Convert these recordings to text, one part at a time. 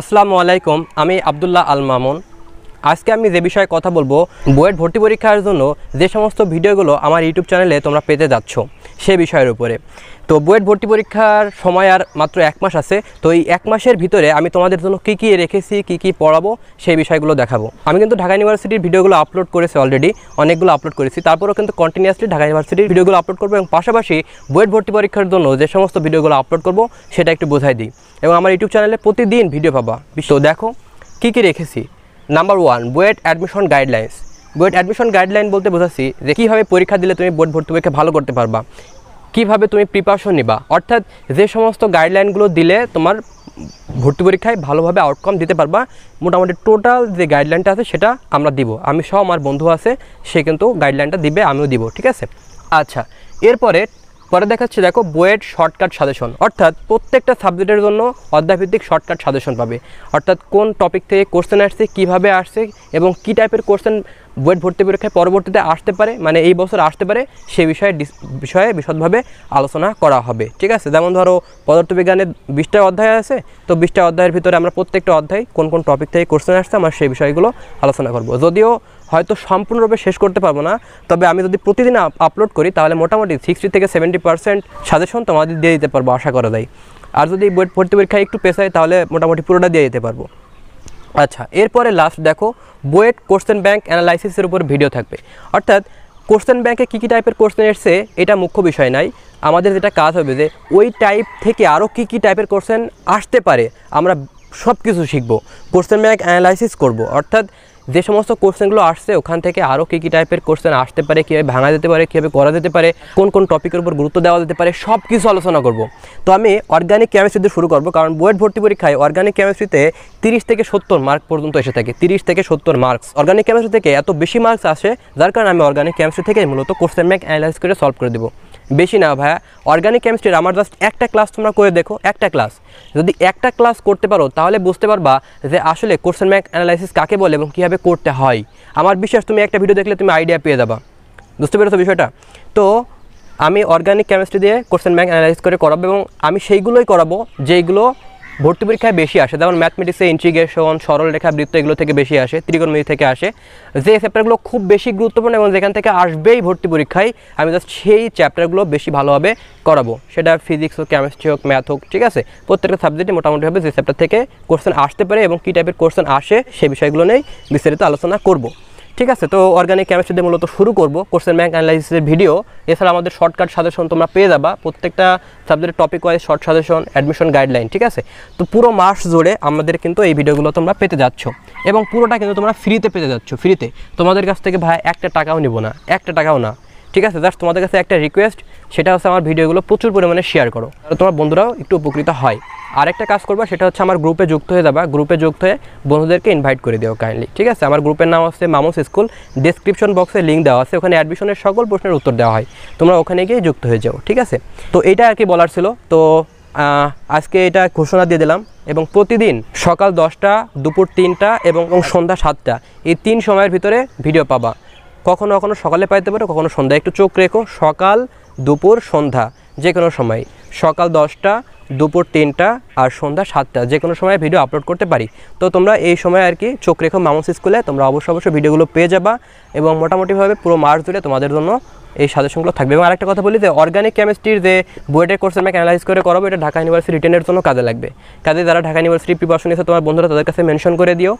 আসসালামু আলাইকুম আমি আবদুল্লাহ আল মামুন আজকে আমি যে বিষয়ে কথা বলবো বইয়ের ভর্তি পরীক্ষার জন্য যে সমস্ত ভিডিওগুলো আমার ইউটিউব চ্যানেলে তোমরা পেতে যাচ্ছ সে বিষয়ের উপরে তো বুয়েট ভর্তি পরীক্ষার সময় আর মাত্র এক মাস আছে তো এই এক মাসের ভিতরে আমি তোমাদের জন্য কী কী রেখেছি কী কী পড়াবো সেই বিষয়গুলো দেখাবো আমি কিন্তু ঢাকা ইউনিভার্সিটির ভিডিওগুলো আপলোড করেছি অলরেডি অনেকগুলো আপলোড করেছি তারপরেও কিন্তু কন্টিনিউয়াসলি ঢাকা ইউনিভার্সিটির ভিডিওগুলো আপলোড করবো এবং পাশাপাশি বুয়েট ভর্তি পরীক্ষার জন্য যে সমস্ত ভিডিওগুলো আপলোড করবো সেটা একটু বোঝাই দিই এবং আমার ইউটিউব চ্যানেলে প্রতিদিন ভিডিও পাবা তো দেখো কী কী রেখেছি number one BUET admission guidelines board admission guideline বলতে বোঝাচ্ছি যে কীভাবে পরীক্ষা দিলে তুমি বোর্ড ভর্তি পরীক্ষা ভালো করতে পারবা কিভাবে তুমি প্রিপারেশন নিবা অর্থাৎ যে সমস্ত গাইডলাইনগুলো দিলে তোমার ভর্তি পরীক্ষায় ভালোভাবে আউটকাম দিতে পারবা মোটামুটি টোটাল যে গাইডলাইনটা আছে সেটা আমরা দিব আমি সহ আমার বন্ধু আছে সে কিন্তু গাইডলাইনটা দিবে আমিও দিব ঠিক আছে আচ্ছা এরপরে পরে দেখাচ্ছে দেখো বইয়ের শর্টকাট সাজেশন অর্থাৎ প্রত্যেকটা সাবজেক্টের জন্য অধ্যাভিত্তিক শর্টকাট সাজেশন পাবে অর্থাৎ কোন টপিক থেকে কোশ্চেন আসছে কিভাবে আসছে এবং কি টাইপের কোশ্চেন বুয়েট ভর্তি পরীক্ষায় পরবর্তীতে আসতে পারে মানে এই বছর আসতে পারে সে বিষয়ে বিষয়ে বিশদভাবে আলোচনা করা হবে ঠিক আছে যেমন ধরো পদার্থবিজ্ঞানে বিশটা অধ্যায় আছে তো বিশটা অধ্যায়ের ভিতরে আমরা প্রত্যেকটা অধ্যায় কোন কোন টপিক থেকে কোশ্চেন আসছে আমরা সেই বিষয়গুলো আলোচনা করব যদিও হয়তো সম্পূর্ণরূপে শেষ করতে পারবো না তবে আমি যদি প্রতিদিন আপলোড করি তাহলে মোটামুটি সিক্সটি থেকে সেভেন্টি পার্সেন্ট সাজেশন তোমাদের দিয়ে দিতে পারবো আশা করা যায় আর যদি বুয়েট ভর্তি পরীক্ষায় একটু পেশায় তাহলে মোটামুটি পুরোটা দিয়ে দিতে পারবো আচ্ছা এরপরে লাস্ট দেখো বুয়েট কোশ্চেন ব্যাঙ্ক অ্যানালাইসিসের উপর ভিডিও থাকবে অর্থাৎ কোশ্চেন ব্যাঙ্কে কী কী টাইপের কোশ্চেন এসছে এটা মুখ্য বিষয় নাই আমাদের যেটা কাজ হবে যে ওই টাইপ থেকে আরও কী কী টাইপের কোশ্চেন আসতে পারে আমরা সব কিছু শিখবো কোশ্চেন ব্যাঙ্ক অ্যানালাইসিস করব অর্থাৎ যে সমস্ত কোশ্চেনগুলো আসছে ওখান থেকে আরও কী কী টাইপের কোশ্চেন আসতে পারে কীভাবে ভাঙা যেতে পারে কীভাবে করা যেতে পারে কোন কোন টপিকের উপর গুরুত্ব দেওয়া যেতে পারে সব কিছু আলোচনা করব তো আমি অর্গানিক কেমিস্ট্রিতে শুরু করব কারণ বইয়ের ভর্তি পরীক্ষায় অর্গানিক কেমিস্ট্রিতে তিরিশ থেকে সত্তর মার্ক পর্যন্ত এসে থাকে তিরিশ থেকে সত্তর মার্কস অর্গানিক কেমিস্ট্রি থেকে এত বেশি মার্কস আসে যার কারণে আমি অর্গ্যানিক কেমিস্ট্রি থেকে মূলত কোশ্চেন ব্যাংক অ্যানালাইজ করে সলভ করে দেবো বেশি না ভাইয়া অর্গানিক কেমিস্ট্রির আমার জাস্ট একটা ক্লাস তোমরা করে দেখো একটা ক্লাস যদি একটা ক্লাস করতে পারো তাহলে বুঝতে পারবা যে আসলে কোশ্চেন ম্যাক অ্যানালাইসিস কাকে বলে এবং কীভাবে করতে হয় আমার বিশ্বাস তুমি একটা ভিডিও দেখলে তুমি আইডিয়া পেয়ে যাবা বুঝতে পেরেছো বিষয়টা তো আমি অর্গানিক কেমিস্ট্রি দিয়ে কোশ্চেন ম্যাক অ্যানালাইজ করে করাবো এবং আমি সেইগুলোই করাবো যেইগুলো ভর্তি পরীক্ষায় বেশি আসে যেমন ম্যাথমেটিক্সে ইন্টিগ্রেশন সরলরেখা বৃত্ত এগুলো থেকে বেশি আসে ত্রিকোণমিতি থেকে আসে যে চ্যাপ্টারগুলো খুব বেশি গুরুত্বপূর্ণ এবং যেখান থেকে আসবেই ভর্তি পরীক্ষায় আমি জাস্ট সেই চ্যাপ্টারগুলো বেশি ভালোভাবে করাবো সেটা ফিজিক্স হোক কেমিস্ট্রি হোক ম্যাথ হোক ঠিক আছে প্রত্যেকটা সাবজেক্টে মোটামুটিভাবে যে চ্যাপ্টার থেকে কোশ্চেন আসতে পারে এবং কী টাইপের কোশ্চেন আসে সেই বিষয়গুলো নিয়ে বিস্তারিত আলোচনা করবো ঠিক আছে তো অর্গানিক কেমিস্ট্রি দিয়ে মূলত শুরু করবো কোর্সের ব্যাঙ্ক অ্যানালাইসিসের ভিডিও এছাড়া আমাদের শর্টকাট সাজেশন তোমরা পেয়ে যাবা প্রত্যেকটা সাবজেক্টের topic wise short suggestion admission guideline ঠিক আছে তো পুরো মাস জুড়ে আমাদের কিন্তু এই ভিডিওগুলো তোমরা পেতে যাচ্ছ এবং পুরোটা কিন্তু তোমরা ফ্রিতে পেতে যাচ্ছ ফ্রিতে তোমাদের কাছ থেকে ভাই একটা টাকাও নেবো না একটা টাকাও না ঠিক আছে জাস্ট তোমাদের কাছে একটা রিকোয়েস্ট সেটা হচ্ছে আমার ভিডিওগুলো প্রচুর পরিমাণে শেয়ার করো তোমার বন্ধুরাও একটু উপকৃত হয় আরেকটা কাজ করবা সেটা হচ্ছে আমার গ্রুপে যুক্ত হয়ে যাবা গ্রুপে যুক্ত হয়ে বন্ধুদেরকে ইনভাইট করে দিও কাইন্ডলি ঠিক আছে আমার গ্রুপের নাম হচ্ছে মামুস স্কুল ডিসক্রিপশন বক্সে লিঙ্ক দেওয়া আছে ওখানে অ্যাডমিশনের সকল প্রশ্নের উত্তর দেওয়া হয় তোমরা ওখানে গিয়ে যুক্ত হয়ে যাও ঠিক আছে তো এটা আর কি বলার ছিল তো আজকে এটা ঘোষণা দিয়ে দিলাম এবং প্রতিদিন সকাল দশটা দুপুর তিনটা এবং সন্ধ্যা সাতটা এই তিন সময়ের ভিতরে ভিডিও পাবা কখনো কখনো সকালে পাইতে পারো কখনো সন্ধ্যায় একটু চোখ রেখো সকাল দুপুর সন্ধ্যা যে কোনো সময় সকাল দশটা দুপুর তিনটা আর সন্ধ্যা সাতটা যে কোনো সময় ভিডিও আপলোড করতে পারি তো তোমরা এই সময় আর কি চোখ রেখো মামুস স্কুলে তোমরা অবশ্যই অবশ্যই ভিডিওগুলো পেয়ে যাবা এবং মোটামুটিভাবে পুরো মার্চ জুড়ে তোমাদের জন্য এই সাজেশনগুলো থাকবে এবং আরেকটা কথা বলি যে অর্গানিক কেমিস্ট্রির যে বুয়েটের কোর্স আমাকে অ্যানালাইজ করে করাবো এটা ঢাকা ইউনিভার্সিটি রিটেনের জন্য কাজে লাগবে কাজে যারা ঢাকা ইউনিভার্সিটি প্রিপারেশন নিয়েছে তোমার বন্ধুরা তাদের কাছে মেনশন করে দিও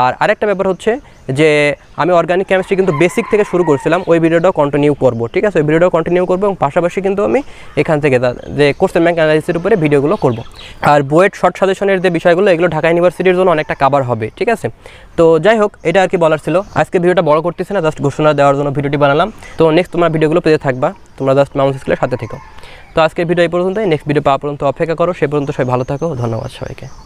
আর আরেকটা ব্যাপার হচ্ছে যে আমি অর্গানিক কেমিস্ট্রি কিন্তু বেসিক থেকে শুরু করছিলাম ওই ভিডিওটাও কন্টিনিউ করব ঠিক আছে ওই ভিডিওটাও কন্টিনিউ করবো এবং পাশাপাশি কিন্তু আমি এখান থেকে যে কোশ্চেন ব্যাংক অ্যানালিসিসের উপরে ভিডিওগুলো করব আর বইয়ের শর্ট সাজেশনের যে বিষয়গুলো এগুলো ঢাকা ইউনিভার্সিটির জন্য অনেকটা কাবার হবে ঠিক আছে তো যাই হোক এটা আর কি বলার ছিল আজকে ভিডিওটা বড় করতেছে না জাস্ট ঘোষণা দেওয়ার জন্য ভিডিওটি বানালাম তো নেক্সট তোমার ভিডিওগুলো পেতে থাকবা তোমরা জাস্ট মাউন্স স্কুলের সাথে থেকো তো আজকের ভিডিও এই পর্যন্তই নেক্সট ভিডিও পাওয়া পর্যন্ত অপেক্ষা করো সে পর্যন্ত সবাই ভালো থাকো ধন্যবাদ সবাইকে